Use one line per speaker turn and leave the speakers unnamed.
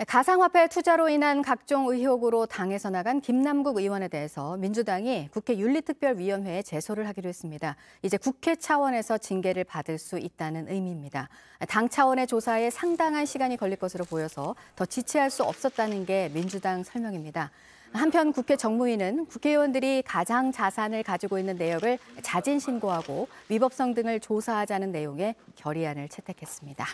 네, 가상화폐 투자로 인한 각종 의혹으로 당에서 나간 김남국 의원에 대해서 민주당이 국회 윤리특별위원회에 제소를 하기로 했습니다. 이제 국회 차원에서 징계를 받을 수 있다는 의미입니다. 당 차원의 조사에 상당한 시간이 걸릴 것으로 보여서 더 지체할 수 없었다는 게 민주당 설명입니다. 한편 국회 정무위는 국회의원들이 가장 자산을 가지고 있는 내역을 자진 신고하고 위법성 등을 조사하자는 내용의 결의안을 채택했습니다.